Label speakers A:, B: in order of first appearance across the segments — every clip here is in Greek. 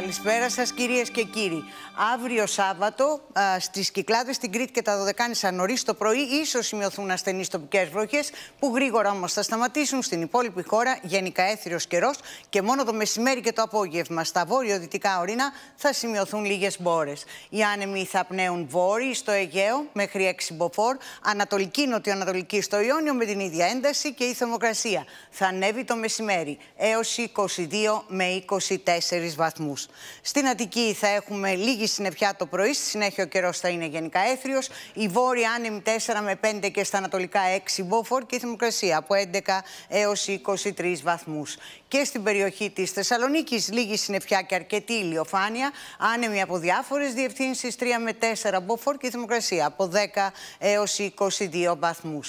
A: Καλησπέρα σας κυρίες και κύριοι. Αύριο Σάββατο α, στις Κυκλάδες, στην Κρήτη και τα Δωδεκάνησα νωρίς το πρωί ίσως σημειωθούν ασθενείς τοπικές βροχές που γρήγορα όμως θα σταματήσουν στην υπόλοιπη χώρα γενικά έθριος καιρός και μόνο το μεσημέρι και το απόγευμα στα βόρειο-δυτικά ορεινά θα σημειωθούν λίγες μπόρες. Οι άνεμοι θα πνέουν βόρειο στο Αιγαίο μέχρι 6 μποφόρ, ανατολική νοτιοανατολική στο Ιόνιο με την ίδια ένταση και η θερμοκρασία θα ανέβει το μεσημέρι έως 22 με 24 βαθμούς. Στην Αττική θα έχουμε λίγη συννεφιά το πρωί, στη συνέχεια ο καιρός θα είναι γενικά έθριος. Η βόρεια άνεμη 4 με 5 και στα ανατολικά 6 μποφόρ και η θερμοκρασία από 11 έω 23 βαθμούς. Και στην περιοχή της Θεσσαλονίκης λίγη συννεφιά και αρκετή ηλιοφάνεια. Άνεμη από διάφορες διευθύνσεις 3 με 4 μποφόρ και η θερμοκρασία από 10 έω 22 βαθμού.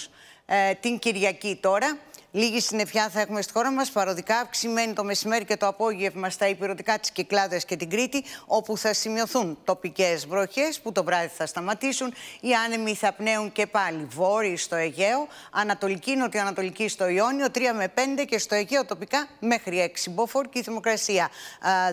A: Ε, την Κυριακή τώρα. Λίγη συννεφιά θα έχουμε στη χώρα μας, παροδικά αυξημένη το μεσημέρι και το απόγευμα στα υπηρετικά της Κυκλάδας και την Κρήτη, όπου θα σημειωθούν τοπικές βροχές που το βράδυ θα σταματήσουν. Οι άνεμοι θα πνέουν και πάλι βόρειοι στο Αιγαίο, ανατολική, νοτιοανατολική στο Ιόνιο, 3 με 5 και στο Αιγαίο τοπικά μέχρι 6. Μποφόρ και η θερμοκρασία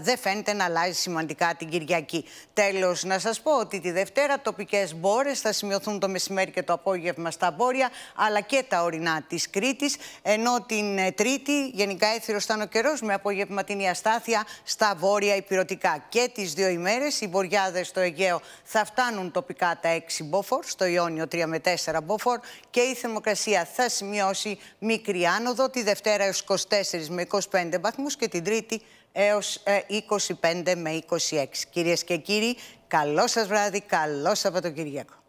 A: δεν φαίνεται να αλλάζει σημαντικά την Κυριακή. Τέλος, να σας πω ότι τη Δευτέρα τοπικές μπόρες θα σημειωθούν το μεσημέρι και το απόγευμα στα βόρεια, αλλά και τα ορεινά της Κρήτης ενώ την ε, Τρίτη γενικά έθυρος ήταν ο καιρός με απογευματινή αστάθεια στα βόρεια υπηρετικά. Και τις δύο ημέρες οι βοριάδες στο Αιγαίο θα φτάνουν τοπικά τα 6 μποφόρ, στο Ιόνιο 3 με 4 μποφόρ και η θερμοκρασία θα σημειώσει μικρή άνοδο τη Δευτέρα έως 24 με 25 βαθμούς και την Τρίτη έως 25 ε, με 26. Κυρίες και κύριοι, καλό σας βράδυ, καλό Σαββατοκυριακό.